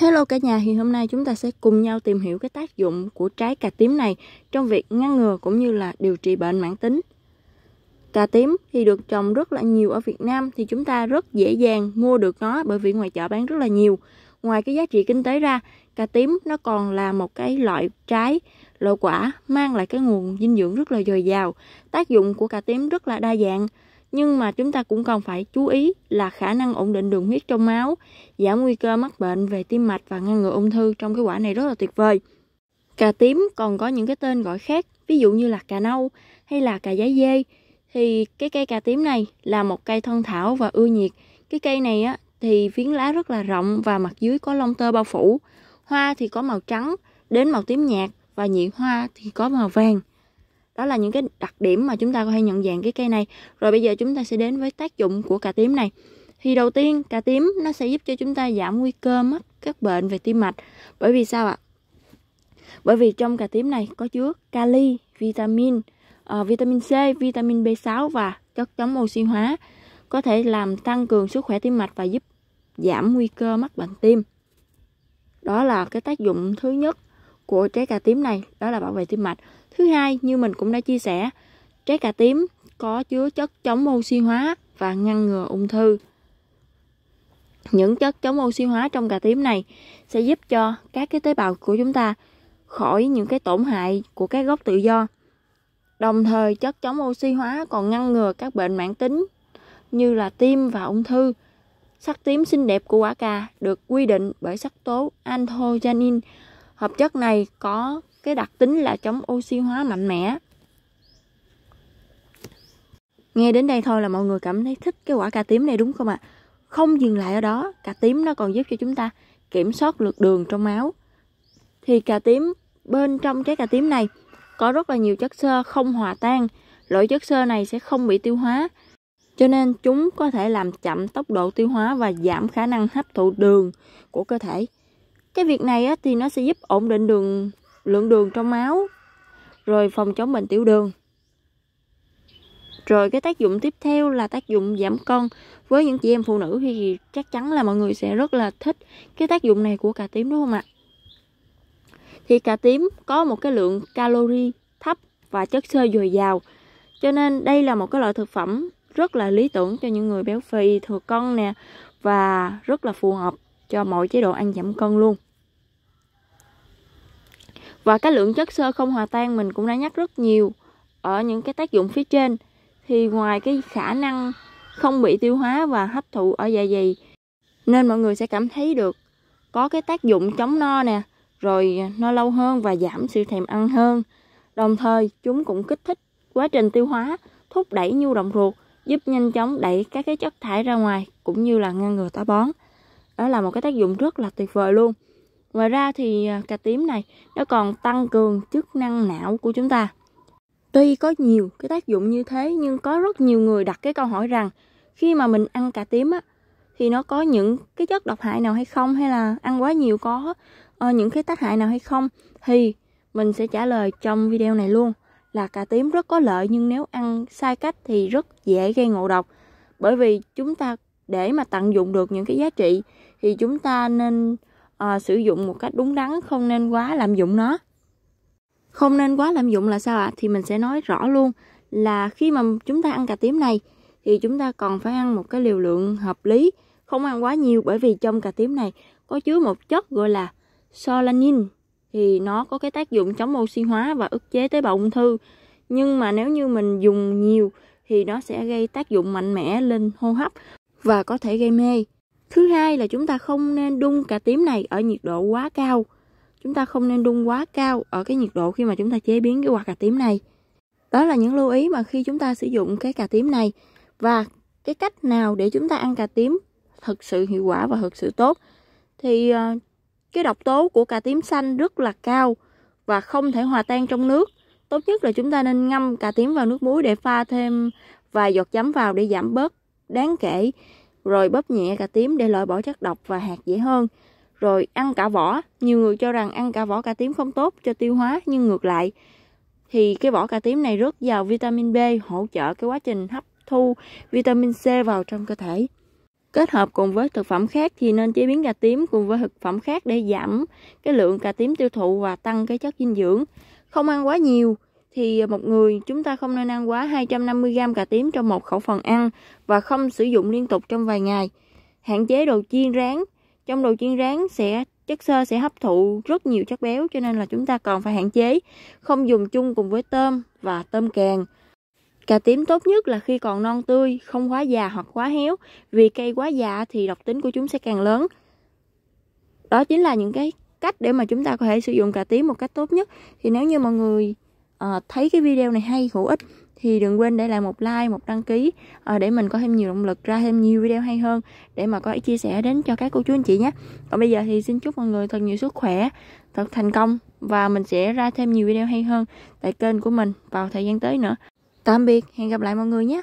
Hello cả nhà, thì hôm nay chúng ta sẽ cùng nhau tìm hiểu cái tác dụng của trái cà tím này trong việc ngăn ngừa cũng như là điều trị bệnh mãn tính. Cà tím thì được trồng rất là nhiều ở Việt Nam thì chúng ta rất dễ dàng mua được nó bởi vì ngoài chợ bán rất là nhiều. Ngoài cái giá trị kinh tế ra, cà tím nó còn là một cái loại trái, loại quả mang lại cái nguồn dinh dưỡng rất là dồi dào. Tác dụng của cà tím rất là đa dạng nhưng mà chúng ta cũng cần phải chú ý là khả năng ổn định đường huyết trong máu, giảm nguy cơ mắc bệnh về tim mạch và ngăn ngừa ung thư trong cái quả này rất là tuyệt vời. Cà tím còn có những cái tên gọi khác, ví dụ như là cà nâu hay là cà giấy dê. Thì cái cây cà tím này là một cây thân thảo và ưa nhiệt. Cái cây này á thì phiến lá rất là rộng và mặt dưới có lông tơ bao phủ. Hoa thì có màu trắng đến màu tím nhạt và nhị hoa thì có màu vàng đó là những cái đặc điểm mà chúng ta có thể nhận dạng cái cây này rồi bây giờ chúng ta sẽ đến với tác dụng của cà tím này thì đầu tiên cà tím nó sẽ giúp cho chúng ta giảm nguy cơ mắc các bệnh về tim mạch bởi vì sao ạ bởi vì trong cà tím này có chứa kali vitamin uh, vitamin C vitamin B6 và chất chống oxy hóa có thể làm tăng cường sức khỏe tim mạch và giúp giảm nguy cơ mắc bệnh tim đó là cái tác dụng thứ nhất của trái cà tím này đó là bảo vệ tim mạch thứ hai như mình cũng đã chia sẻ trái cà tím có chứa chất chống oxy hóa và ngăn ngừa ung thư những chất chống oxy hóa trong cà tím này sẽ giúp cho các cái tế bào của chúng ta khỏi những cái tổn hại của các gốc tự do đồng thời chất chống oxy hóa còn ngăn ngừa các bệnh mãn tính như là tim và ung thư sắc tím xinh đẹp của quả cà được quy định bởi sắc tố anthocyanin Hợp chất này có cái đặc tính là chống oxy hóa mạnh mẽ. Nghe đến đây thôi là mọi người cảm thấy thích cái quả cà tím này đúng không ạ? À? Không dừng lại ở đó, cà tím nó còn giúp cho chúng ta kiểm soát lượng đường trong máu. Thì cà tím bên trong trái cà tím này có rất là nhiều chất xơ không hòa tan. Loại chất xơ này sẽ không bị tiêu hóa, cho nên chúng có thể làm chậm tốc độ tiêu hóa và giảm khả năng hấp thụ đường của cơ thể cái việc này á, thì nó sẽ giúp ổn định đường lượng đường trong máu rồi phòng chống bệnh tiểu đường rồi cái tác dụng tiếp theo là tác dụng giảm cân với những chị em phụ nữ thì chắc chắn là mọi người sẽ rất là thích cái tác dụng này của cà tím đúng không ạ thì cà tím có một cái lượng calori thấp và chất xơ dồi dào cho nên đây là một cái loại thực phẩm rất là lý tưởng cho những người béo phì thừa cân nè và rất là phù hợp cho mọi chế độ ăn giảm cân luôn và cái lượng chất xơ không hòa tan mình cũng đã nhắc rất nhiều ở những cái tác dụng phía trên thì ngoài cái khả năng không bị tiêu hóa và hấp thụ ở dạ dày nên mọi người sẽ cảm thấy được có cái tác dụng chống no nè rồi no lâu hơn và giảm sự thèm ăn hơn đồng thời chúng cũng kích thích quá trình tiêu hóa thúc đẩy nhu động ruột giúp nhanh chóng đẩy các cái chất thải ra ngoài cũng như là ngăn ngừa táo bón đó là một cái tác dụng rất là tuyệt vời luôn ngoài ra thì à, cà tím này nó còn tăng cường chức năng não của chúng ta tuy có nhiều cái tác dụng như thế nhưng có rất nhiều người đặt cái câu hỏi rằng khi mà mình ăn cà tím á thì nó có những cái chất độc hại nào hay không hay là ăn quá nhiều có uh, những cái tác hại nào hay không thì mình sẽ trả lời trong video này luôn là cà tím rất có lợi nhưng nếu ăn sai cách thì rất dễ gây ngộ độc bởi vì chúng ta để mà tận dụng được những cái giá trị thì chúng ta nên à, sử dụng một cách đúng đắn không nên quá lạm dụng nó không nên quá lạm dụng là sao ạ à? thì mình sẽ nói rõ luôn là khi mà chúng ta ăn cà tím này thì chúng ta còn phải ăn một cái liều lượng hợp lý không ăn quá nhiều bởi vì trong cà tím này có chứa một chất gọi là solanin thì nó có cái tác dụng chống oxy hóa và ức chế tế bào ung thư nhưng mà nếu như mình dùng nhiều thì nó sẽ gây tác dụng mạnh mẽ lên hô hấp và có thể gây mê. Thứ hai là chúng ta không nên đun cà tím này ở nhiệt độ quá cao. Chúng ta không nên đun quá cao ở cái nhiệt độ khi mà chúng ta chế biến cái quả cà tím này. Đó là những lưu ý mà khi chúng ta sử dụng cái cà tím này và cái cách nào để chúng ta ăn cà tím thực sự hiệu quả và thực sự tốt thì ờ, cái độc tố của cà tím xanh rất là cao và không thể hòa tan trong nước. Tốt nhất là chúng ta nên ngâm cà tím vào nước muối để pha thêm vài giọt giấm vào để giảm bớt đáng kể, rồi bóp nhẹ cà tím để loại bỏ chất độc và hạt dễ hơn. Rồi ăn cả vỏ, nhiều người cho rằng ăn cả vỏ cà tím không tốt cho tiêu hóa nhưng ngược lại thì cái vỏ cà tím này rất giàu vitamin B hỗ trợ cái quá trình hấp thu vitamin C vào trong cơ thể. Kết hợp cùng với thực phẩm khác thì nên chế biến cà tím cùng với thực phẩm khác để giảm cái lượng cà tím tiêu thụ và tăng cái chất dinh dưỡng. Không ăn quá nhiều, thì một người chúng ta không nên ăn quá 250g cà tím trong một khẩu phần ăn và không sử dụng liên tục trong vài ngày. Hạn chế đồ chiên rán. Trong đồ chiên rán sẽ chất xơ sẽ hấp thụ rất nhiều chất béo cho nên là chúng ta còn phải hạn chế, không dùng chung cùng với tôm và tôm càng. Cà tím tốt nhất là khi còn non tươi, không quá già hoặc quá héo, vì cây quá già thì độc tính của chúng sẽ càng lớn. Đó chính là những cái cách để mà chúng ta có thể sử dụng cà tím một cách tốt nhất. Thì nếu như mọi người Ờ, thấy cái video này hay hữu ích thì đừng quên để lại một like một đăng ký ờ, để mình có thêm nhiều động lực ra thêm nhiều video hay hơn để mà có ý chia sẻ đến cho các cô chú anh chị nhé còn bây giờ thì xin chúc mọi người thật nhiều sức khỏe thật thành công và mình sẽ ra thêm nhiều video hay hơn tại kênh của mình vào thời gian tới nữa tạm biệt hẹn gặp lại mọi người nhé